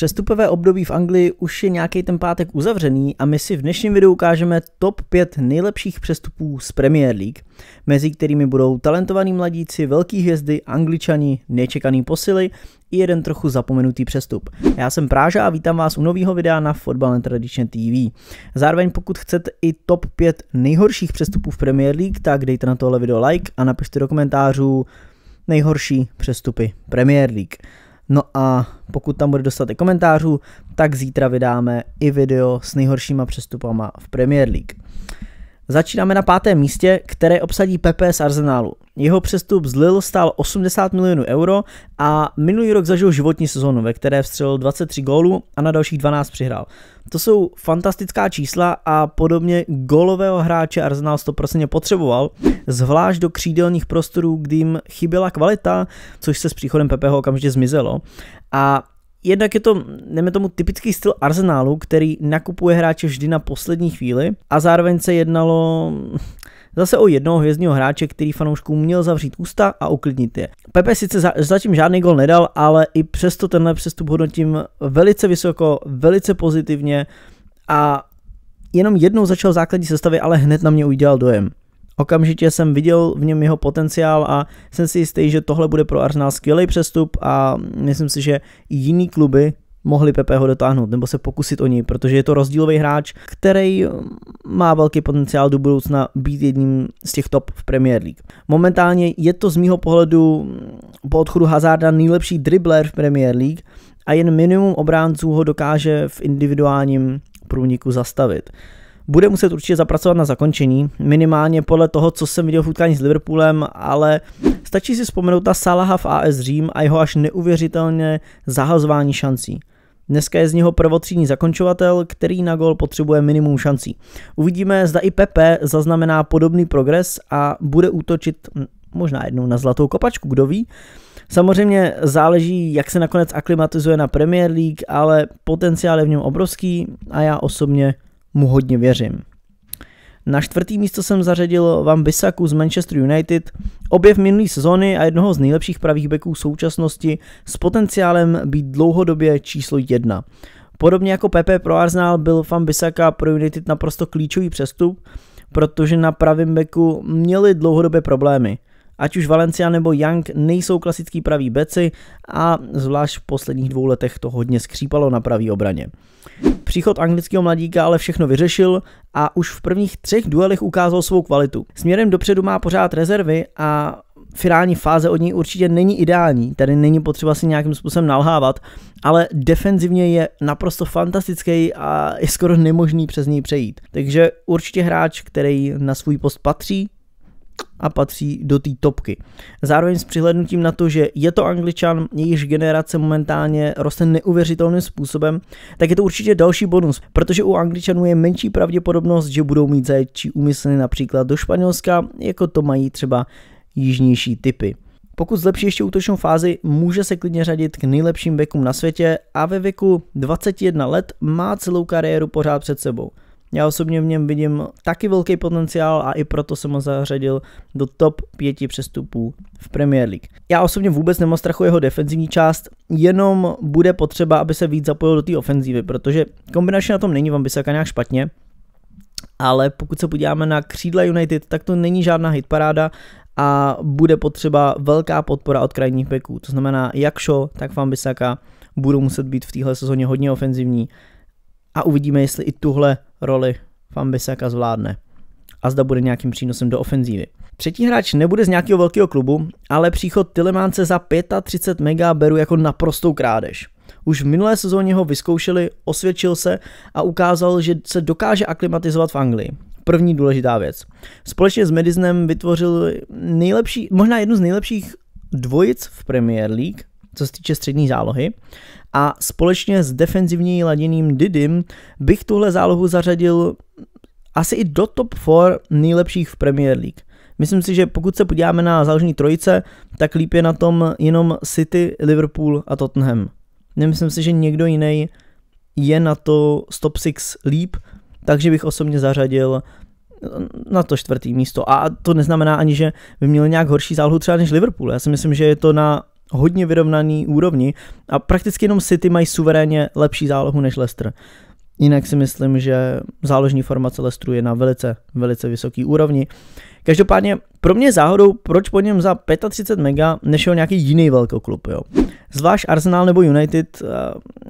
Přestupové období v Anglii už je nějaký ten pátek uzavřený a my si v dnešním videu ukážeme top 5 nejlepších přestupů z Premier League, mezi kterými budou talentovaní mladíci, velký hvězdy, angličani, nečekaný posily i jeden trochu zapomenutý přestup. Já jsem Práža a vítám vás u nového videa na and Tradition TV. Zároveň pokud chcete i top 5 nejhorších přestupů v Premier League, tak dejte na tohle video like a napište do komentářů nejhorší přestupy Premier League. No a pokud tam bude dostatek komentářů, tak zítra vydáme i video s nejhoršíma přestupama v Premier League. Začínáme na pátém místě, které obsadí Pepe z Arsenalu. Jeho přestup z Lille stál 80 milionů euro a minulý rok zažil životní sezonu, ve které vstřelil 23 gólů a na dalších 12 přihrál. To jsou fantastická čísla a podobně golového hráče Arsenal 100% potřeboval, zvlášť do křídelních prostorů, kdy jim chyběla kvalita, což se s příchodem Pepeho okamžitě zmizelo. A Jednak je to, nejme tomu, typický styl Arsenálu, který nakupuje hráče vždy na poslední chvíli a zároveň se jednalo Zase o jednoho hvězdního hráče, který fanouškům měl zavřít ústa a uklidnit je. Pepe sice za, zatím žádný gol nedal, ale i přesto tenhle přestup hodnotím velice vysoko, velice pozitivně a jenom jednou začal v základní sestavy, ale hned na mě udělal dojem. Okamžitě jsem viděl v něm jeho potenciál a jsem si jistý, že tohle bude pro Arsenal skvělý přestup a myslím si, že i jiný kluby mohli Pepeho dotáhnout nebo se pokusit o něj, protože je to rozdílový hráč, který um, má velký potenciál do budoucna být jedním z těch top v Premier League. Momentálně je to z mýho pohledu po odchodu Hazarda nejlepší dribbler v Premier League a jen minimum obránců ho dokáže v individuálním průniku zastavit. Bude muset určitě zapracovat na zakončení, minimálně podle toho, co jsem viděl v utkání s Liverpoolem, ale stačí si vzpomenout na Salaha v AS Řím a jeho až neuvěřitelně zahazování šancí. Dneska je z něho prvotřídní zakončovatel, který na gol potřebuje minimum šancí. Uvidíme, zda i Pepe zaznamená podobný progres a bude útočit hm, možná jednou na zlatou kopačku, kdo ví. Samozřejmě záleží, jak se nakonec aklimatizuje na Premier League, ale potenciál je v něm obrovský a já osobně mu hodně věřím. Na čtvrtý místo jsem zařadil Van Bissaku z Manchester United, objev minulý sezóny a jednoho z nejlepších pravých beků současnosti s potenciálem být dlouhodobě číslo jedna. Podobně jako PP pro Arsenal byl Van Bissaka pro United naprosto klíčový přestup, protože na pravém beku měli dlouhodobě problémy – Ať už Valencia nebo Young nejsou klasický pravý beci a zvlášť v posledních dvou letech to hodně skřípalo na pravý obraně. Příchod anglického mladíka ale všechno vyřešil a už v prvních třech duelech ukázal svou kvalitu. Směrem dopředu má pořád rezervy a finální fáze od něj určitě není ideální, tady není potřeba si nějakým způsobem nalhávat, ale defenzivně je naprosto fantastický a je skoro nemožný přes něj přejít. Takže určitě hráč, který na svůj post patří, a patří do té topky. Zároveň s přihlednutím na to, že je to angličan, jejíž generace momentálně roste neuvěřitelným způsobem, tak je to určitě další bonus, protože u angličanů je menší pravděpodobnost, že budou mít zajetčí úmysly například do Španělska, jako to mají třeba jižnější typy. Pokud zlepší ještě útočnou fázi, může se klidně řadit k nejlepším bekům na světě a ve věku 21 let má celou kariéru pořád před sebou. Já osobně v něm vidím taky velký potenciál a i proto jsem ho zařadil do top 5 přestupů v Premier League. Já osobně vůbec nemám strachu jeho defenzivní část, jenom bude potřeba, aby se víc zapojil do té ofenzívy, protože kombinačně na tom není vám vysoká jako nějak špatně, ale pokud se podíváme na křídla United, tak to není žádná hitparáda a bude potřeba velká podpora od krajních beků. To znamená, jak Shaw, tak vám Bissaka budou muset být v téhle sezóně hodně ofenzivní a uvidíme, jestli i tuhle roli Fambisaka zvládne a zda bude nějakým přínosem do ofenzívy. Třetí hráč nebude z nějakého velkého klubu, ale příchod Tilemance za 35 mega beru jako naprostou krádež. Už v minulé sezóně ho vyzkoušeli, osvědčil se a ukázal, že se dokáže aklimatizovat v Anglii. První důležitá věc. Společně s Mediznem vytvořil nejlepší, možná jednu z nejlepších dvojic v Premier League, co se týče střední zálohy a společně s defenzivně laděným Didym bych tuhle zálohu zařadil asi i do top 4 nejlepších v Premier League. Myslím si, že pokud se podíváme na záložní trojice, tak líp je na tom jenom City, Liverpool a Tottenham. Nemyslím si, že někdo jiný je na to stop 6 líp, takže bych osobně zařadil na to čtvrtý místo. A to neznamená ani, že by měl nějak horší zálohu třeba než Liverpool. Já si myslím, že je to na hodně vyrovnaný úrovni a prakticky jenom City mají suverénně lepší zálohu než Leicester. Jinak si myslím, že záložní formace Leicesteru je na velice, velice vysoký úrovni. Každopádně pro mě záhodou, proč po něm za 35 mega nešel nějaký jiný velký klub, jo. Zvlášť Arsenal nebo United, eh,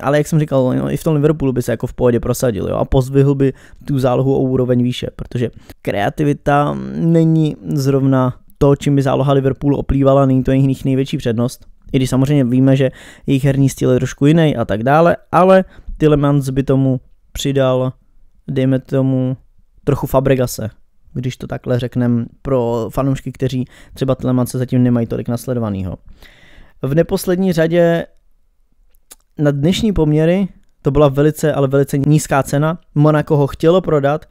ale jak jsem říkal, no, i v tom Liverpoolu by se jako v pohodě prosadil, jo, a pozvihl by tu zálohu o úroveň výše, protože kreativita není zrovna to, čím by záloha Liverpool oplývala, není to jejich největší přednost. I když samozřejmě víme, že jejich herní styl je trošku jiný a tak dále, ale Tillemans by tomu přidal, dejme tomu, trochu Fabregase, když to takhle řekneme pro fanoušky, kteří třeba Tillemance zatím nemají tolik nasledovaného. V neposlední řadě na dnešní poměry to byla velice, ale velice nízká cena. Monaco ho chtělo prodat,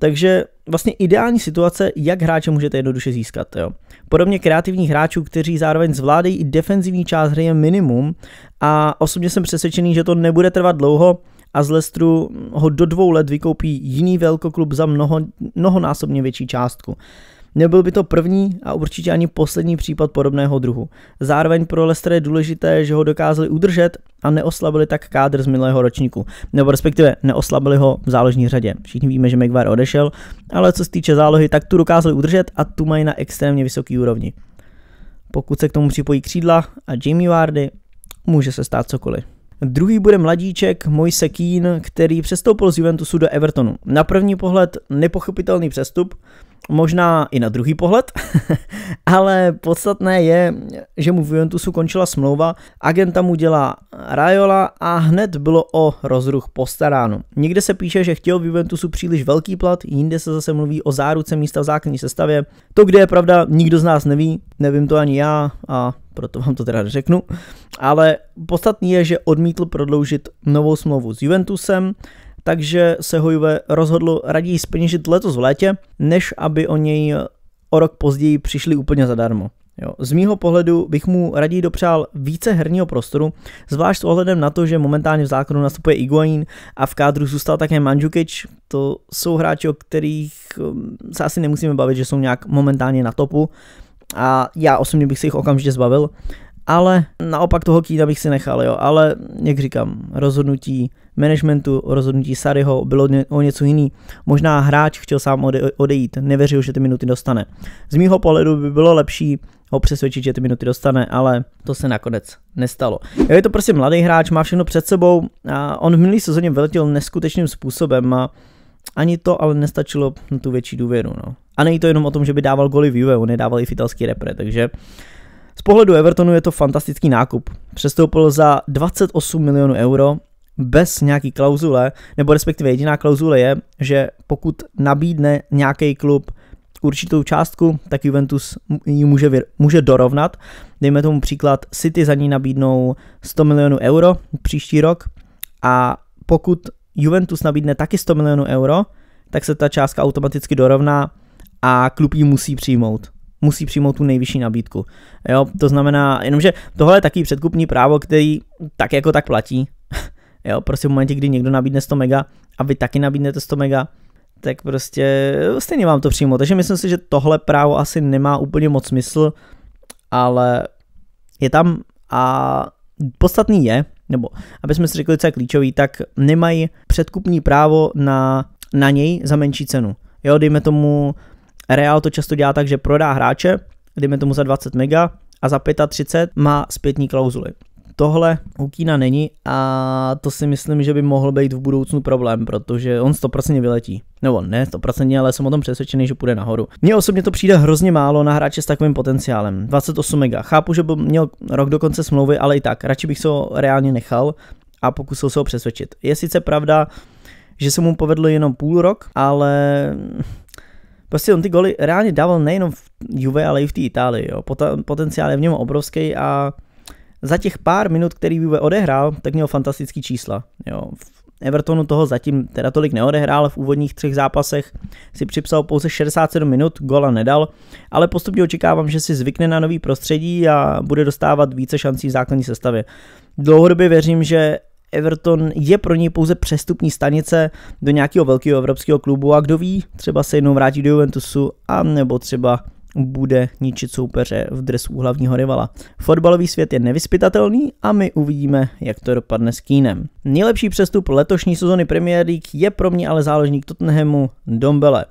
takže vlastně ideální situace, jak hráče můžete jednoduše získat. Jo. Podobně kreativních hráčů, kteří zároveň zvládají i defenzivní část hry je minimum a osobně jsem přesvědčený, že to nebude trvat dlouho a z Lestru ho do dvou let vykoupí jiný velkoklub za mnoho, mnohonásobně větší částku. Nebyl by to první a určitě ani poslední případ podobného druhu. Zároveň pro Leicester je důležité, že ho dokázali udržet a neoslabili tak kádr z minulého ročníku, nebo respektive neoslabili ho v záložní řadě. Všichni víme, že Maguire odešel, ale co se týče zálohy, tak tu dokázali udržet a tu mají na extrémně vysoký úrovni. Pokud se k tomu připojí křídla a Jamie Vardy, může se stát cokoliv. Druhý bude mladíček Moise Keane, který přestoupil z Juventusu do Evertonu. Na první pohled nepochopitelný přestup, možná i na druhý pohled, ale podstatné je, že mu v Juventusu končila smlouva, agenta mu dělá Rajola a hned bylo o rozruch postaráno. Někde se píše, že chtěl v Juventusu příliš velký plat, jinde se zase mluví o záruce místa v základní sestavě. To, kde je pravda, nikdo z nás neví, nevím to ani já a proto vám to teda řeknu. Ale podstatný je, že odmítl prodloužit novou smlouvu s Juventusem, takže se hojve rozhodlo raději speněžit letos v létě, než aby o něj o rok později přišli úplně zadarmo. Jo. Z mýho pohledu bych mu raději dopřál více herního prostoru, zvlášť s ohledem na to, že momentálně v zákonu nastupuje Iguain a v kádru zůstal také Mandžukic. To jsou hráči, o kterých um, se asi nemusíme bavit, že jsou nějak momentálně na topu a já osobně bych se jich okamžitě zbavil ale naopak toho Kýta bych si nechal, jo, ale jak říkám, rozhodnutí managementu, rozhodnutí Saryho bylo o něco jiný. Možná hráč chtěl sám ode- odejít, nevěřil, že ty minuty dostane. Z mýho pohledu by bylo lepší ho přesvědčit, že ty minuty dostane, ale to se nakonec nestalo. Jo, je to prostě mladý hráč, má všechno před sebou a on v minulý sezóně vyletěl neskutečným způsobem a ani to ale nestačilo na tu větší důvěru. No. A není to jenom o tom, že by dával goly v Juve, on nedával i v italský repre, takže z pohledu Evertonu je to fantastický nákup. Přestoupil za 28 milionů euro bez nějaký klauzule, nebo respektive jediná klauzule je, že pokud nabídne nějaký klub určitou částku, tak Juventus ji může, může dorovnat. Dejme tomu příklad, City za ní nabídnou 100 milionů euro příští rok a pokud Juventus nabídne taky 100 milionů euro, tak se ta částka automaticky dorovná a klub ji musí přijmout musí přijmout tu nejvyšší nabídku. Jo, to znamená, jenomže tohle je taky předkupní právo, který tak jako tak platí. jo, prostě v momentě, kdy někdo nabídne 100 mega a vy taky nabídnete 100 mega, tak prostě stejně vám to přijmo. Takže myslím si, že tohle právo asi nemá úplně moc smysl, ale je tam a podstatný je, nebo aby jsme si řekli, co je klíčový, tak nemají předkupní právo na, na něj za menší cenu. Jo, dejme tomu, Real to často dělá tak, že prodá hráče, dejme tomu za 20 mega, a za 35 má zpětní klauzuly. Tohle u Kína není a to si myslím, že by mohl být v budoucnu problém, protože on 100% vyletí. Nebo ne 100%, ale jsem o tom přesvědčený, že půjde nahoru. Mně osobně to přijde hrozně málo na hráče s takovým potenciálem. 28 mega. Chápu, že by měl rok do konce smlouvy, ale i tak. Radši bych se ho reálně nechal a pokusil se ho přesvědčit. Je sice pravda, že se mu povedlo jenom půl rok, ale Prostě on ty goly reálně dával nejenom v Juve, ale i v té Itálii. Jo. potenciál je v něm obrovský a za těch pár minut, který Juve odehrál, tak měl fantastický čísla. Jo. V Evertonu toho zatím teda tolik neodehrál, v úvodních třech zápasech si připsal pouze 67 minut, gola nedal, ale postupně očekávám, že si zvykne na nový prostředí a bude dostávat více šancí v základní sestavě. Dlouhodobě věřím, že Everton je pro něj pouze přestupní stanice do nějakého velkého evropského klubu a kdo ví, třeba se jednou vrátí do Juventusu a nebo třeba bude ničit soupeře v dresu hlavního rivala. Fotbalový svět je nevyspytatelný a my uvidíme, jak to dopadne s Kínem. Nejlepší přestup letošní sezony Premier League je pro mě ale záložník Tottenhamu Dombele.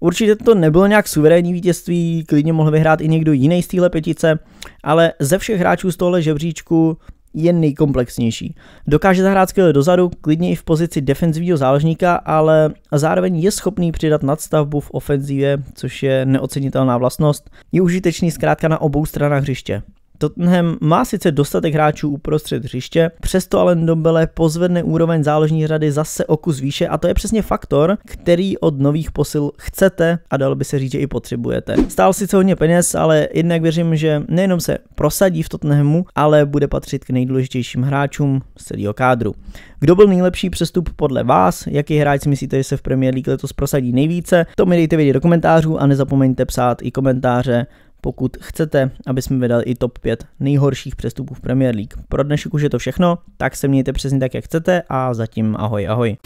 Určitě to nebylo nějak suverénní vítězství, klidně mohl vyhrát i někdo jiný z téhle pětice, ale ze všech hráčů z tohle žebříčku je nejkomplexnější. Dokáže zahrát skvěle dozadu, klidně i v pozici defenzivního záložníka, ale zároveň je schopný přidat nadstavbu v ofenzivě, což je neocenitelná vlastnost. Je užitečný zkrátka na obou stranách hřiště. Tottenham má sice dostatek hráčů uprostřed hřiště, přesto ale Ndombele pozvedne úroveň záložní řady zase o kus výše a to je přesně faktor, který od nových posil chcete a dalo by se říct, že i potřebujete. Stál sice hodně peněz, ale jednak věřím, že nejenom se prosadí v Tottenhamu, ale bude patřit k nejdůležitějším hráčům z celého kádru. Kdo byl nejlepší přestup podle vás? Jaký hráč si myslíte, že se v Premier League letos prosadí nejvíce? To mi dejte vědět do komentářů a nezapomeňte psát i komentáře pokud chcete, aby jsme vydali i top 5 nejhorších přestupů v Premier League. Pro dnešek už je to všechno, tak se mějte přesně tak, jak chcete a zatím ahoj ahoj.